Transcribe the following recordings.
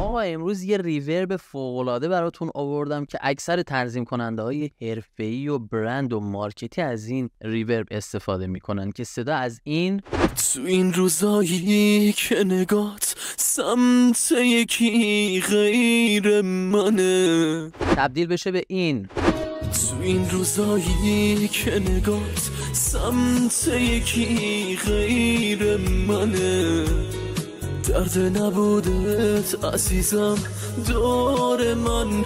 آقا امروز یه ریورب فوقلاده براتون آوردم که اکثر تنظیم کننده های حرفه‌ای و برند و مارکتی از این ریورب استفاده میکنن که صدا از این تو این روزایی که نگات سمت یکی غیر منه تبدیل بشه به این تو این روزایی که نگات سمت یکی غیر منه درد نبودت عزیزم دور من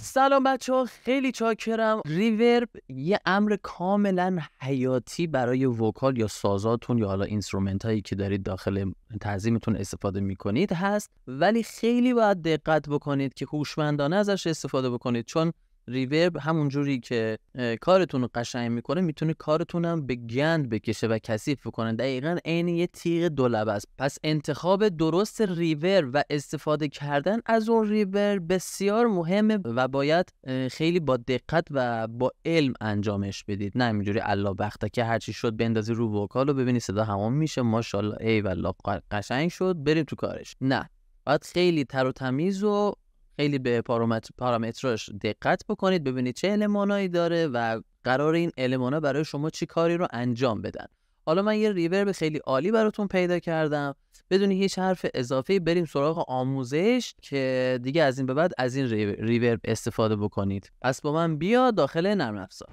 سلام بچه ها خیلی چاکرم ریورب یه امر کاملا حیاتی برای وکال یا سازاتون یا حالا اینسترومنت هایی که دارید داخل تعظیمتون استفاده میکنید هست ولی خیلی باید دقت بکنید که هوشمندانه ازش استفاده بکنید چون ریورب همون جوری که کارتون رو قشنگ میکنه میتونه کارتون هم به گند بکشه و کثیف بکنه دقیقا عین یه تیغ دولب است پس انتخاب درست ریور و استفاده کردن از اون ریور بسیار مهمه و باید خیلی با دقت و با علم انجامش بدید نه اینجوری الله بخته که هرچی شد بندازی رو وکال و ببینی صدا همون میشه ماشاءالله ای والله قشنگ شد بریم تو کارش نه باید خیلی تر و تمیز و خیلی به پارامترش پارامتراش دقت بکنید ببینید چه المانایی داره و قرار این المانا برای شما چی کاری رو انجام بدن حالا من یه ریورب خیلی عالی براتون پیدا کردم بدون هیچ حرف اضافه بریم سراغ آموزش که دیگه از این به بعد از این ریورب استفاده بکنید پس با من بیا داخل نرم افزار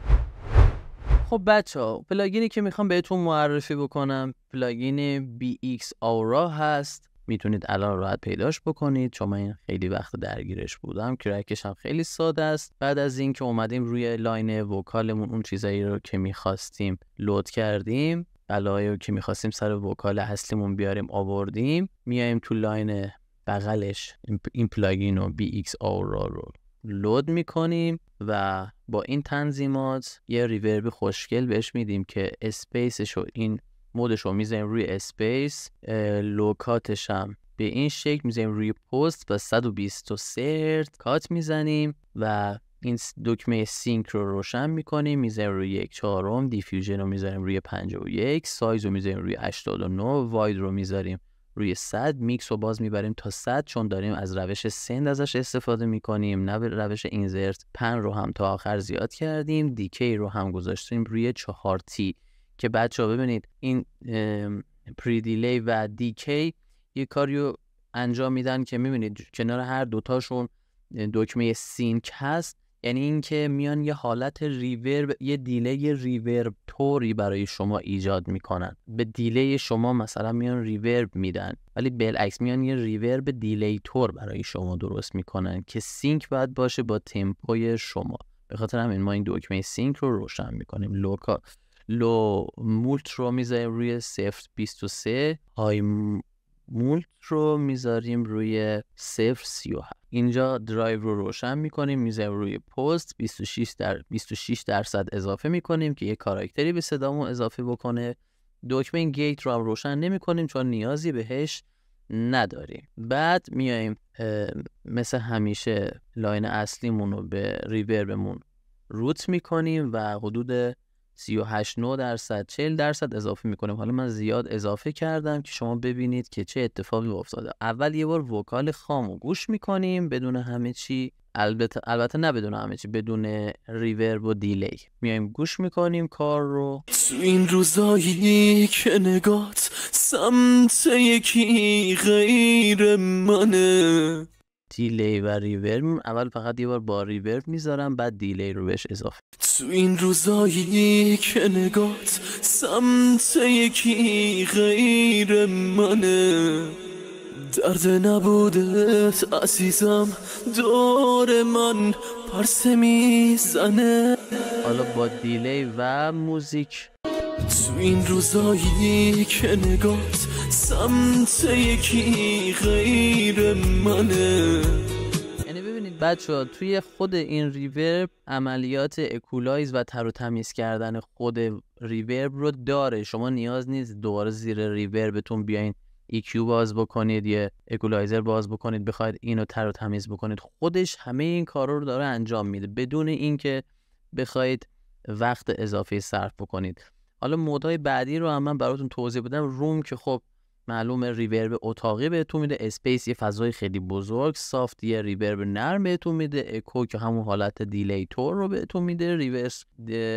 خب بچه ها پلاگینی که میخوام بهتون معرفی بکنم پلاگین BX Aura هست میتونید الان راحت پیداش بکنید چون من خیلی وقت درگیرش بودم کرکش هم خیلی ساده است بعد از اینکه اومدیم روی لاین وکالمون اون چیزایی رو که میخواستیم لود کردیم بلایی که میخواستیم سر وکال اصلیمون بیاریم آوردیم میایم تو لاین بغلش این پلاگین و BX آورا رو لود میکنیم و با این تنظیمات یه ریورب خوشگل بهش میدیم که اسپیسش و این مودش رو میذاریم روی اسپیس لوکاتش هم به این شکل میذاریم روی پست و 123 کات میزنیم و این دکمه سینک رو روشن میکنیم میذاریم روی یک چهارم دیفیوژن رو میذاریم روی 51 سایز رو میذاریم روی 89 واید رو میذاریم روی 100 میکس رو باز میبریم تا 100 چون داریم از روش سند ازش استفاده میکنیم نه روش اینزرت پن رو هم تا آخر زیاد کردیم دیکی رو هم گذاشتیم روی 4 تی که بچه ها ببینید این پریدیلی و دیکی یه کاریو انجام میدن که میبینید کنار هر دوتاشون دکمه سینک هست یعنی اینکه میان یه حالت ریورب یه دیلی ریورب توری برای شما ایجاد میکنن به دیلی شما مثلا میان ریورب میدن ولی بالعکس میان یه ریورب دیلی تور برای شما درست میکنن که سینک باید باشه با تمپوی شما به خاطر همین ما این دکمه سینک رو روشن میکنیم لوکال لو مولت رو میذاریم روی 23 های مولت رو میذاریم روی 037 اینجا درایو رو روشن میکنیم میذاریم روی پست 26 در 26 درصد اضافه میکنیم که یه کاراکتری به صدامون اضافه بکنه دکمه این گیت رو هم روشن نمی چون نیازی بهش نداریم بعد میایم مثل همیشه لاین اصلیمون رو به ریوربمون روت میکنیم و حدود 38 9 درصد 40 درصد اضافه میکنیم حالا من زیاد اضافه کردم که شما ببینید که چه اتفاقی افتاده اول یه بار وکال خامو گوش میکنیم بدون همه چی البته البته نه بدون همه چی بدون ریورب و دیلی میایم گوش میکنیم کار رو تو این روزایی که نگات سمت یکی غیر منه دیلی و ریورب اول فقط یه بار با ریورب میذارم بعد دیلی رو بهش اضافه تو این روزایی که نگات سمت یکی غیر منه درد نبودت عزیزم دور من پرسه میزنه حالا با دیلی و موزیک تو این روزایی که نگات سمت یکی غیر منه یعنی ببینید بچه ها توی خود این ریورب عملیات اکولایز و تر و تمیز کردن خود ریورب رو داره شما نیاز نیست دوباره زیر ریوربتون بیاین ایکیو باز بکنید یه اکولایزر باز بکنید بخواید اینو تر و تمیز بکنید خودش همه این کارا رو داره انجام میده بدون اینکه بخواید وقت اضافه صرف بکنید حالا مودهای بعدی رو هم من براتون توضیح بدم روم که خب معلومه ریورب اتاقی بهتون میده اسپیس یه فضای خیلی بزرگ سافت یه ریورب نرم بهتون میده اکو که همون حالت دیلی تور رو بهتون میده ریورس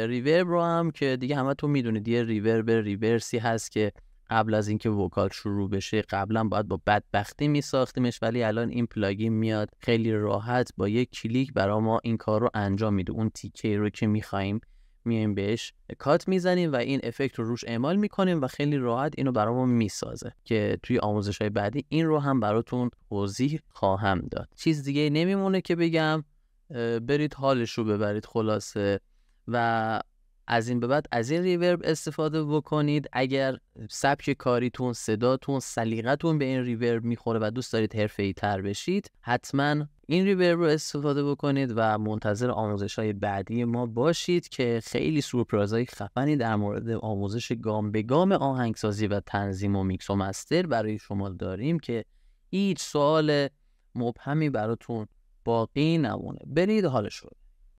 ریورب رو هم که دیگه همه تو میدونید یه ریورب ریورسی هست که قبل از اینکه وکال شروع بشه قبلا باید با بدبختی میساختیمش ولی الان این پلاگین میاد خیلی راحت با یک کلیک برا ما این کار رو انجام میده اون تیکه رو که میخوایم میایم بهش کات میزنیم و این افکت رو روش اعمال میکنیم و خیلی راحت اینو برامون میسازه که توی آموزش های بعدی این رو هم براتون توضیح خواهم داد چیز دیگه نمیمونه که بگم برید حالش رو ببرید خلاصه و از این به بعد از این ریورب استفاده بکنید اگر سبک کاریتون صداتون سلیقتون به این ریورب میخوره و دوست دارید حرفه ای تر بشید حتما این ریبر رو استفاده بکنید و منتظر آموزش های بعدی ما باشید که خیلی سورپرایز های خفنی در مورد آموزش گام به گام آهنگسازی و تنظیم و میکس و مستر برای شما داریم که هیچ سوال مبهمی براتون باقی نمونه برید حال شد